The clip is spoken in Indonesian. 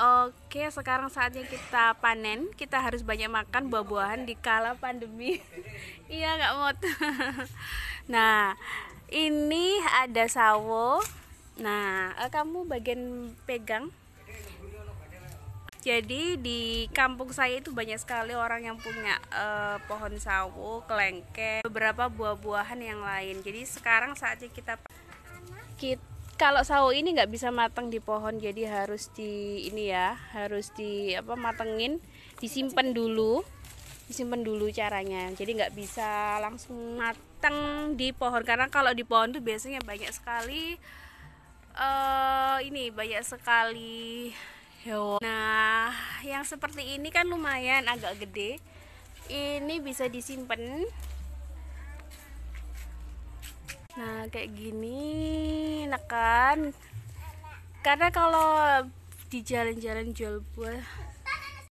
Oke, sekarang saatnya kita panen. Kita harus banyak makan buah-buahan di kala pandemi. iya, nggak mau. nah, ini ada sawo. Nah, eh, kamu bagian pegang. Jadi di kampung saya itu banyak sekali orang yang punya uh, pohon sawo, kelengkeng, beberapa buah-buahan yang lain. Jadi sekarang saatnya kita kita kalau sawo ini nggak bisa matang di pohon jadi harus di ini ya harus di apa matengin disimpan dulu disimpan dulu caranya jadi nggak bisa langsung matang di pohon karena kalau di pohon tuh biasanya banyak sekali uh, ini banyak sekali hewan nah yang seperti ini kan lumayan agak gede ini bisa disimpan nah kayak gini kan karena kalau di jalan-jalan jual buah